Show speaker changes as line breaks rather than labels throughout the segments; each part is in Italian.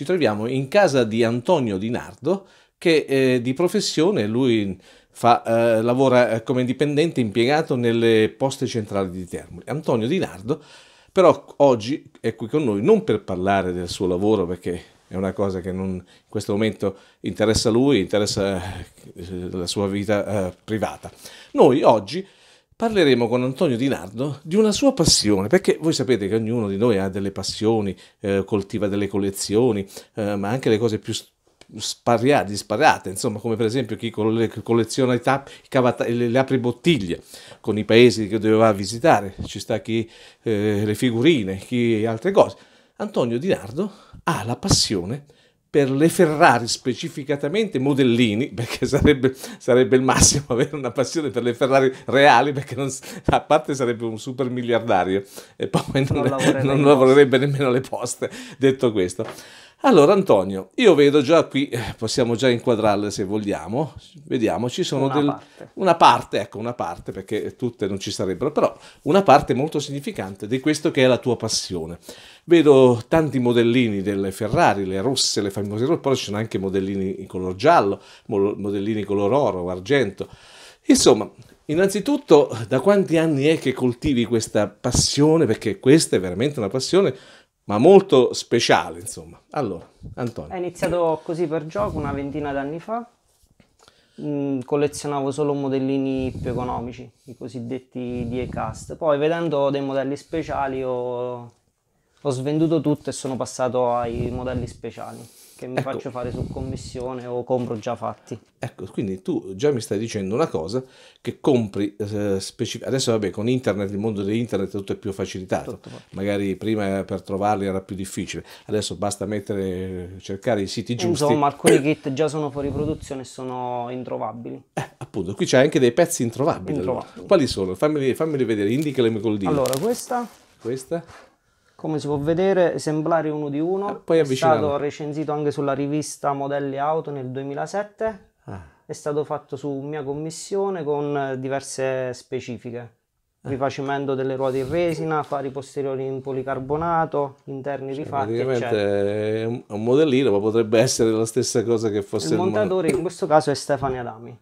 ci troviamo in casa di Antonio Di Nardo, che eh, di professione lui fa, eh, lavora eh, come dipendente impiegato nelle poste centrali di Termoli. Antonio Di Nardo però oggi è qui con noi non per parlare del suo lavoro perché è una cosa che non, in questo momento interessa lui, interessa eh, la sua vita eh, privata. Noi oggi parleremo con Antonio Di Nardo di una sua passione, perché voi sapete che ognuno di noi ha delle passioni, eh, coltiva delle collezioni, eh, ma anche le cose più sparriate, disparate, insomma, come per esempio chi colleziona i tap, i cavata, le apribottiglie con i paesi che doveva visitare, ci sta chi eh, le figurine, chi altre cose. Antonio Di Nardo ha la passione per le Ferrari specificatamente modellini, perché sarebbe, sarebbe, il massimo avere una passione per le Ferrari reali, perché non, a parte sarebbe un super miliardario e poi non, non, lavorerebbe, non lavorerebbe nemmeno le poste, detto questo. Allora Antonio, io vedo già qui, eh, possiamo già inquadrarle se vogliamo, vediamo, ci sono una, del, parte. una parte, ecco una parte perché tutte non ci sarebbero, però una parte molto significante di questo che è la tua passione. Vedo tanti modellini delle Ferrari, le rosse, le famose rosse, poi ci sono anche modellini in color giallo, modellini in color oro, argento. Insomma, innanzitutto da quanti anni è che coltivi questa passione, perché questa è veramente una passione, ma molto speciale, insomma. Allora, Antonio. È
iniziato così per gioco una ventina d'anni fa. Mm, collezionavo solo modellini più economici, i cosiddetti d cast Poi vedendo dei modelli speciali ho, ho svenduto tutto e sono passato ai modelli speciali che mi ecco, faccio fare su
commissione o compro già fatti. Ecco, quindi tu già mi stai dicendo una cosa che compri eh, specific- Adesso vabbè, con internet, il mondo di internet tutto è più facilitato. Tutto Magari prima per trovarli era più difficile. Adesso basta mettere, cercare i siti eh, giusti. Insomma, alcuni
kit già sono fuori produzione e sono introvabili. Eh,
appunto, qui c'è anche dei pezzi introvabili. introvabili. Quali sono? Fammeli, fammeli vedere, indicali col dito. Allora,
questa... Questa? come si può vedere, esemplari uno di uno. Eh, poi è stato recensito anche sulla rivista Modelli Auto nel 2007. Ah. È stato fatto su mia commissione con diverse specifiche. Eh. Rifacimento delle ruote in resina, fari posteriori in policarbonato, interni cioè, rifatti. Praticamente
eccetera. è un modellino, ma potrebbe essere la stessa cosa che fosse il montatore.
Il... In questo caso è Stefani Adami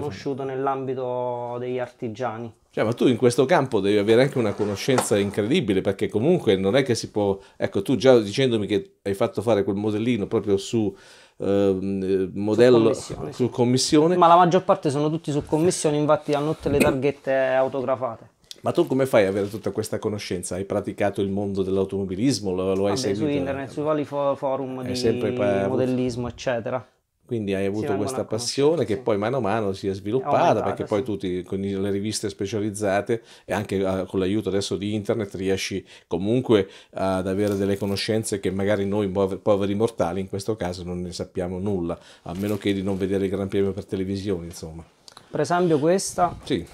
conosciuto nell'ambito degli artigiani.
Cioè, ma tu in questo campo devi avere anche una conoscenza incredibile, perché comunque non è che si può... Ecco, tu già dicendomi che hai fatto fare quel modellino proprio su eh, modello su commissione, su commissione. Ma la maggior parte
sono tutti su commissione, infatti hanno tutte le targhette autografate.
Ma tu come fai ad avere tutta questa conoscenza? Hai praticato il mondo dell'automobilismo? Lo, lo hai Vabbè, seguito? Su internet,
su vari forum di
modellismo, eccetera. Quindi hai avuto questa passione che sì. poi mano a mano si è sviluppata, oh perché poi sì. tu ti, con le riviste specializzate e anche uh, con l'aiuto adesso di internet riesci comunque ad avere delle conoscenze che magari noi poveri mortali in questo caso non ne sappiamo nulla, a meno che di non vedere il Gran Premio per televisione, insomma. Per esempio questa sì.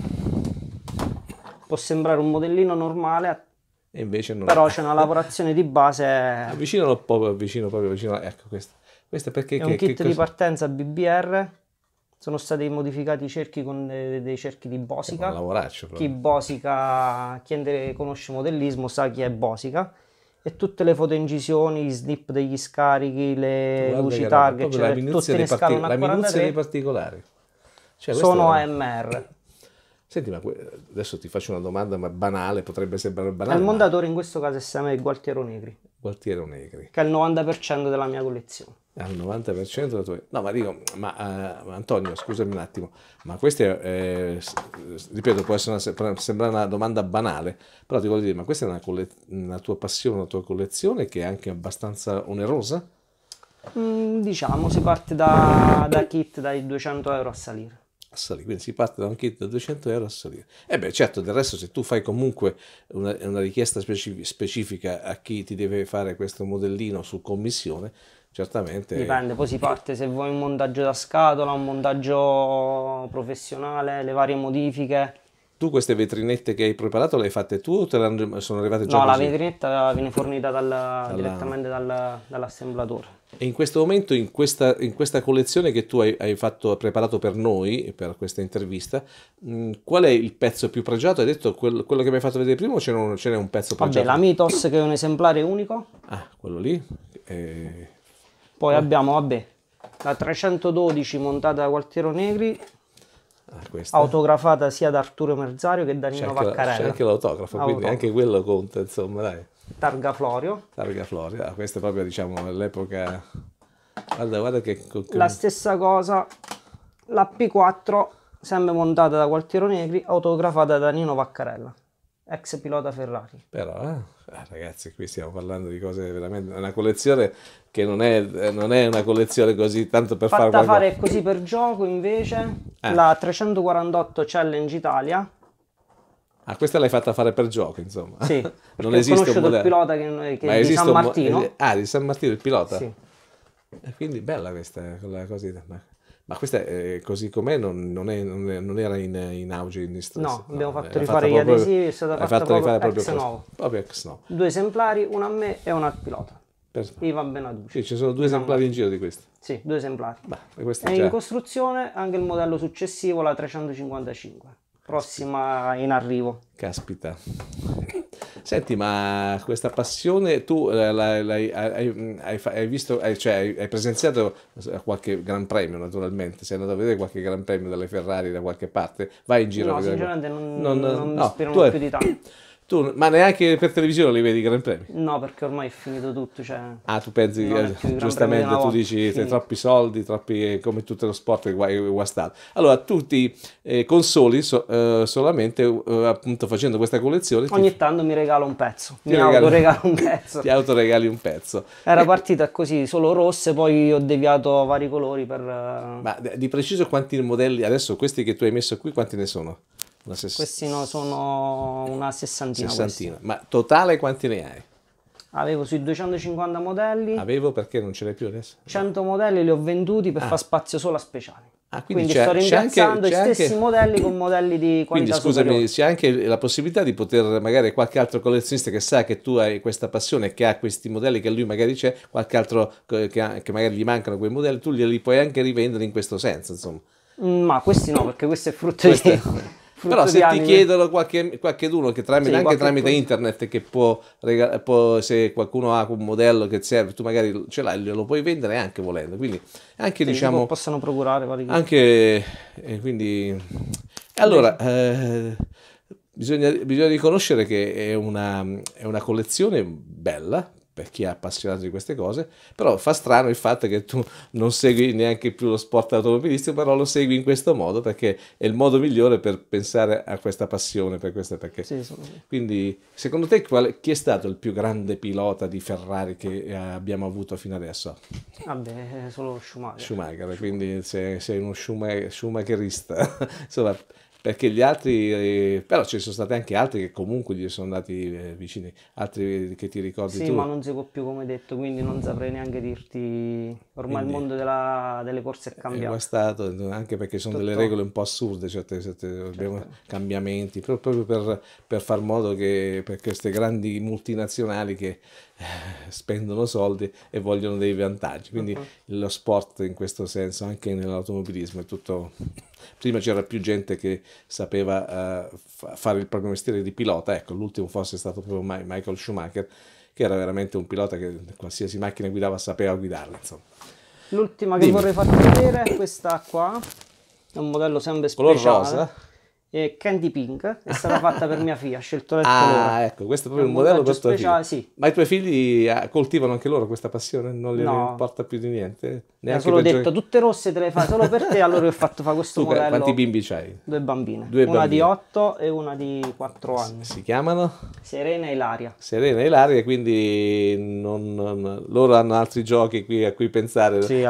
può sembrare un modellino
normale,
e invece non però c'è una
lavorazione di base.
Avvicinalo un avvicino, proprio vicino, ecco questa questo perché è che, un kit che di
partenza BBR. Sono stati modificati i cerchi con dei, dei cerchi di Bosica. Lavoraccio, Chi Bosica, chi conosce modellismo sa chi è Bosica. E tutte le foto incisioni, i snip degli scarichi, le Guarda luci target, eccetera, cioè la minuzia, tutte partic- la minuzia dei
particolari.
Cioè, sono è... AMR.
Senti, ma adesso ti faccio una domanda ma banale, potrebbe sembrare banale. Il mondatore
ma... in questo caso è sempre Gualtiero Negri.
Gualtiero Negri.
Che è il 90% della
mia collezione al 90% della tua... No, ma dico, ma uh, Antonio, scusami un attimo, ma questa, eh, ripeto, può una, sembrare una domanda banale, però ti voglio dire, ma questa è una, colle- una tua passione, una tua collezione che è anche abbastanza onerosa?
Mm, diciamo, si parte da, da kit dai 200 euro a salire
a salire, quindi si parte da un kit da 200 euro a salire. E eh beh, certo, del resto se tu fai comunque una, una richiesta specifica a chi ti deve fare questo modellino su commissione, certamente. Dipende, poi si
parte se vuoi un montaggio da scatola, un montaggio professionale, le varie modifiche.
Tu queste vetrinette che hai preparato le hai fatte tu o te le sono arrivate già? No, così? la
vetrinetta viene fornita dal, Alla... direttamente dal, dall'assemblatore.
E in questo momento, in questa, in questa collezione che tu hai, hai fatto, preparato per noi, per questa intervista, mh, mm, qual è il pezzo più pregiato? Hai detto quel, quello che mi hai fatto vedere prima o ce n'è un, un, pezzo pregiato? Vabbè, la Mythos
che è un esemplare unico.
Ah, quello lì. Eh... Poi eh. abbiamo, vabbè,
la 312 montata da Quartiero Negri, ah, questa. autografata sia da Arturo Merzario che da Nino Vaccarella. C'è anche l'autografo, quindi anche
quello conta, insomma, dai. Targa Florio. Targa Florio, ah, questa è proprio, diciamo, l'epoca... Guarda, guarda che... La
stessa cosa, la P4, sempre montata da Quartiero Negri, autografata da Nino Vaccarella ex pilota Ferrari.
Però, eh, eh, ragazzi, qui stiamo parlando di cose veramente... una collezione che non è, eh, non è una collezione così tanto per Fatta fare fare così
per gioco, invece, eh. la 348 Challenge Italia.
Ah, questa l'hai fatta fare per gioco, insomma. Sì, non esiste un il pilota che, che di San Martino. Mo... Eh, ah, di San Martino il pilota? Sì. E quindi bella questa, quella così. Ma questa eh, così com'è non, non, è, non, è, non era in, in, auge in stress. No, abbiamo no, fatto rifare gli adesivi, è stato fatto, fatto rifare proprio ex novo. Proprio ex novo.
Due esemplari, uno a me e uno al pilota. Perfetto. Ivan Benaducci. Sì,
ci sono due esemplari in giro di questi.
Sì, due esemplari. Beh, è già... in costruzione anche il modello successivo, la 355, prossima Caspita. in arrivo.
Caspita. Senti, ma questa passione tu eh, l'hai, hai, hai, hai visto, cioè hai presenziato eh, qualche gran premio naturalmente, sei andato a vedere qualche gran premio delle Ferrari da qualche parte, vai in giro no, a vedere. sinceramente non, non, non, non no, mi più di tanto. Tu, ma neanche per televisione li vedi i Gran Premi?
No, perché ormai è finito tutto. Cioè... Ah, tu pensi, che giustamente, tu dici troppi
soldi, troppi, come tutto lo sport guai, guastato. Allora, tu ti eh, consoli so, eh, solamente eh, appunto facendo questa collezione. Ogni ti... tanto
mi regalo un pezzo, ti mi regali... autoregalo un pezzo. ti
autoregali un pezzo. Era partita così, solo
rosse, poi ho deviato vari colori per... Eh,
ma eh, di preciso quanti modelli, adesso questi che tu hai messo qui, quanti ne sono? Ses-
Questi no, sono una sessantina. sessantina.
Ma totale quanti ne hai?
Avevo sui 250 modelli.
Avevo perché non ce l'hai più adesso?
100 modelli li ho venduti per ah. far spazio solo a speciali.
Ah, quindi, quindi sto rimpiazzando anche, gli stessi anche...
modelli con modelli di qualità Quindi scusami, superiore.
c'è anche la possibilità di poter magari qualche altro collezionista che sa che tu hai questa passione, che ha questi modelli che lui magari c'è, qualche altro che, che magari gli mancano quei modelli, tu glieli puoi anche rivendere in questo senso, insomma.
Mm, ma questi no, perché questo è frutto di... È... Però se anime. ti chiedono
qualche, qualcheduno che tramite, sì, anche tramite punto. internet che può, rega- può, se qualcuno ha un modello che serve, tu magari ce l'hai, lo puoi vendere anche volendo. Quindi anche sì, diciamo... Possono procurare Anche... Eh, quindi... Allora... Eh, bisogna, bisogna, riconoscere che è una, è una collezione bella, per chi è appassionato di queste cose, però fa strano il fatto che tu non segui neanche più lo sport automobilistico, però lo segui in questo modo perché è il modo migliore per pensare a questa passione, per questa perché... Sì, sono... Quindi secondo te qual... chi è stato il più grande pilota di Ferrari che eh, abbiamo avuto fino adesso?
Vabbè, solo Schumacher.
Schumacher, quindi sei, sei uno Schumacherista. Insomma, perché gli altri, eh, però ci sono stati anche altri che comunque gli sono andati eh, vicini, altri che ti ricordi sì, tu. Sì, ma
non seguo più come detto, quindi non saprei neanche dirti, ormai quindi, il mondo della, delle corse è cambiato.
È stato, anche perché sono Tutto. delle regole un po' assurde, certe, certo. abbiamo cambiamenti, proprio per, per, far modo che per queste grandi multinazionali che eh, spendono soldi e vogliono dei vantaggi, quindi uh-huh. lo sport in questo senso, anche nell'automobilismo, è tutto prima c'era più gente che sapeva uh, fa- fare il proprio mestiere di pilota, ecco, l'ultimo forse è stato proprio Ma- Michael Schumacher, che era veramente un pilota che qualsiasi macchina guidava sapeva guidarla, insomma.
L'ultima che Dimmi. vorrei farti vedere è questa qua,
è un modello sempre
speciale. Color rosa eh, Candy Pink è stata fatta per mia figlia, ha scelto lei. Ah, ecco, questo è proprio è un modello per speciale, sì.
Ma i tuoi figli eh, coltivano anche loro questa passione? Non gli no. importa più di niente? Neanche solo detto, giochi...
tutte rosse te le fa solo per te, allora ho fatto fare questo tu, modello. Quanti bimbi c'hai?
Due bambine, Due una bambine. di
8 e una di 4 anni.
Si chiamano?
Serena e Ilaria.
Serena e Ilaria, quindi non, non, loro hanno altri giochi qui a cui pensare. Sì,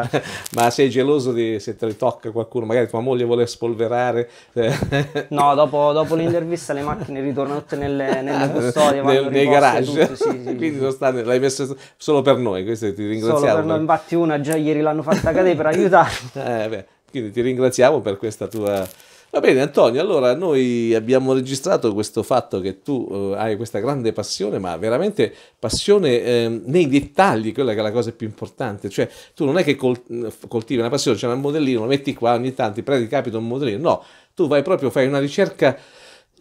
ma sei geloso di, se te li tocca qualcuno, magari tua moglie vuole spolverare... Eh
no, dopo, dopo, l'intervista le macchine ritornano tutte nelle, nelle custodie, vanno nei garage. Tutte, sì, sì. Quindi
sono state, l'hai messo solo per noi, questo ti ringraziamo. Solo per noi,
infatti una già ieri l'hanno fatta cadere per aiutarmi.
Eh, beh, quindi ti ringraziamo per questa tua... Va bene Antonio, allora noi abbiamo registrato questo fatto che tu eh, hai questa grande passione, ma veramente passione eh, nei dettagli, quella che è la cosa più importante, cioè tu non è che col- coltivi una passione, c'è cioè un modellino, lo metti qua ogni tanto, prendi capito un modellino, no, tu vai proprio, fai una ricerca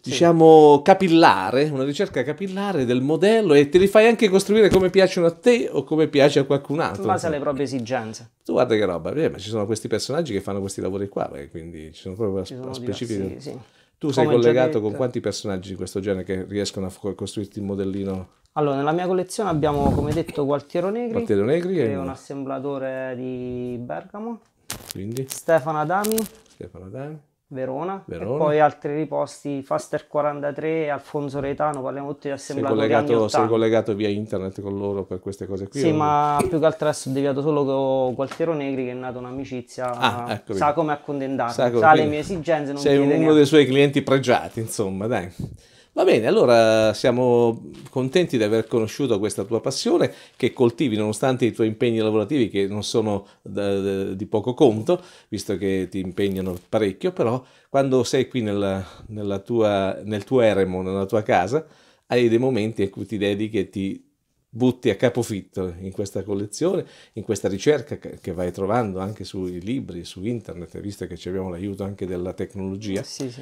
diciamo capillare, una ricerca capillare del modello e te li fai anche costruire come piacciono a te o come piace a qualcun altro. In base alle proprie esigenze. Tu guarda che roba, eh, ma ci sono questi personaggi che fanno questi lavori qua, beh, quindi ci sono proprio ci sono specifici. Sì, sì. Tu come sei collegato con quanti personaggi di questo genere che riescono a costruirti il modellino?
Allora, nella mia collezione abbiamo, come detto, Gualtiero Negri, Gualtiero Negri che è un assemblatore di Bergamo, quindi? Stefano Adami,
Stefano Adami.
Verona, Verona, e poi altri riposti Faster 43, Alfonso Retano, parliamo tutti di assemblatori sei collegato, sei
collegato via internet con loro per queste cose qui? Sì, ma
no? più che altro adesso ho deviato solo con Gualtiero Negri che è nato un'amicizia, ah, ecco, sa come accontentarmi, sa, sa le mie esigenze. Non sei uno dei
suoi clienti pregiati, insomma, dai. Va bene, allora siamo contenti di aver conosciuto questa tua passione che coltivi nonostante i tuoi impegni lavorativi che non sono di poco conto, visto che ti impegnano parecchio, però quando sei qui nella, nella tua, nel tuo eremo, nella tua casa, hai dei momenti in cui ti dedichi e ti butti a capofitto in questa collezione, in questa ricerca che vai trovando anche sui libri, su internet, visto che ci abbiamo l'aiuto anche della tecnologia. Sì, sì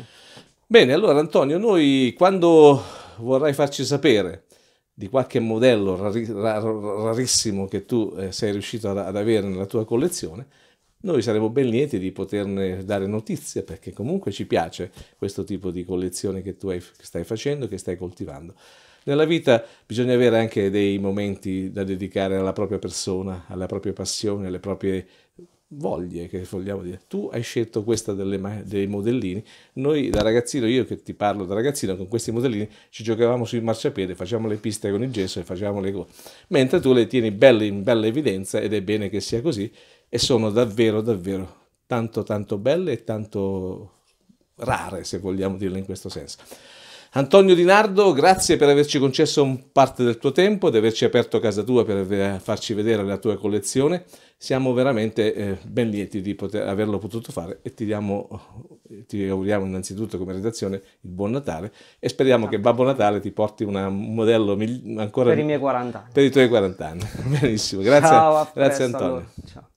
Bene, allora Antonio, noi quando vorrai farci sapere di qualche modello rari, rar, rarissimo che tu eh, sei riuscito ad, ad avere nella tua collezione, noi saremo ben lieti di poterne dare notizie perché comunque ci piace questo tipo di collezione che tu hai, che stai facendo, che stai coltivando. Nella vita bisogna avere anche dei momenti da dedicare alla propria persona, alla propria passione, alle proprie voglie che vogliamo dire tu hai scelto questa delle, dei modellini noi da ragazzino io che ti parlo da ragazzino con questi modellini ci giocavamo sui marciapiedi facciamo le piste con il gesso e facciamo le cose mentre tu le tieni belle in bella evidenza ed è bene che sia così e sono davvero davvero tanto tanto belle e tanto rare se vogliamo dirle in questo senso Antonio Di Nardo, grazie per averci concesso un parte del tuo tempo ed averci aperto casa tua per farci vedere la tua collezione. Siamo veramente eh, ben lieti di poter, averlo potuto fare e ti, diamo, eh, ti, auguriamo innanzitutto come redazione il buon Natale e speriamo ah. che Babbo Natale ti porti una, un modello migli- ancora per i miei 40 anni. Per i tuoi 40 anni. Benissimo, grazie, Ciao, grazie presto, Antonio. Allora.
Ciao.